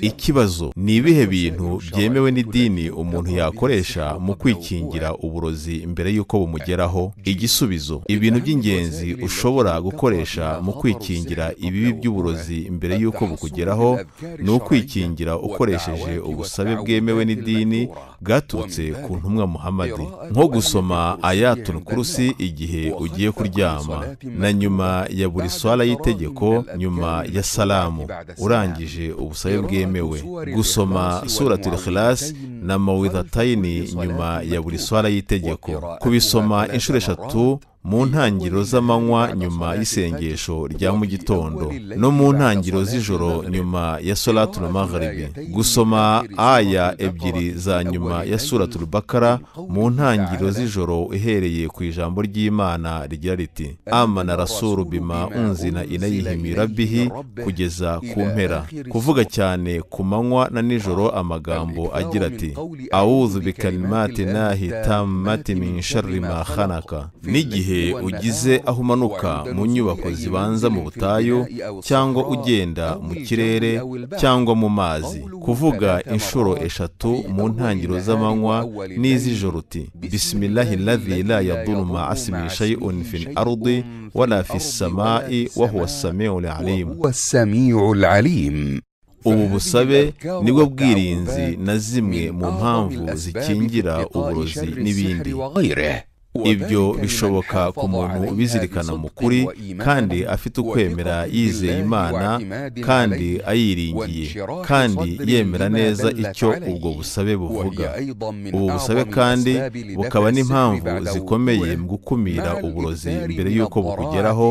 ikibazo ni ibihe bintu byemewe n'idini umuntu yakoresha mu kwikingira uburozi mbere y'uko bumugeraho igisubizo ibintu by'ingenzi ushobora gukoresha mu kwikingira ibibi by'uburozi mbere y'uko bukugeraho ni ukwikingira ukoresheje ubusabe bwemewe n'idini bwaturutse ku ntumwa muhamadi nko gusoma ayatun kurusi igihe ugiye kuryama na nyuma ya buri swara y'itegeko nyuma ya salamu urangije ubusabe bwemewe bwemewe gusoma surati ikhilasi na mawidhatayini nyuma ya buri swara y'itegeko kubisoma inshuro eshatu mu ntangiriro z'amanywa nyuma y'isengesho rya mu gitondo no mu ntangiriro z'ijoro nyuma ya suratul magharibi gusoma aya ebyiri za nyuma ya suratul bakara mu ntangiriro z'ijoro uhereye ku ijambo ry'imana rigira riti amana rasuru bima unzina inayihi rabihi kugeza ku mpera kuvuga cyane ku manywa na nijoro amagambo agira ati awuzu bikalimati nahi tamati n'igihe igihe ugize aho umanuka mu nyubako zibanza mu butayu cyangwa ugenda mu kirere cyangwa mu mazi kuvuga inshuro eshatu mu ntangiro z'amanywa n'iz'ijoro uti bisimilahi lavi yaduruma asimishayi onifin arudi wala fi alimu ubu busabe nibwo bwirinzi na zimwe mu mpamvu zikingira uburozi n'ibindi ibyo bishoboka ku muntu ubizirikana mu kuri kandi afite ukwemera yizeye imana kandi ayiringiye kandi yemera neza icyo ubwo busabe buvuga ubu busabe kandi bukaba n'impamvu zikomeye mu gukumira uburozi mbere y'uko bukugeraho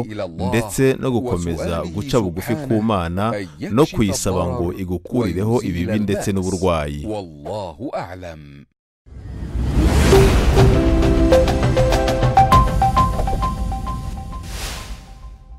ndetse no gukomeza guca bugufi ku mana no kuyisaba ngo igukurireho ibibi ndetse n'uburwayi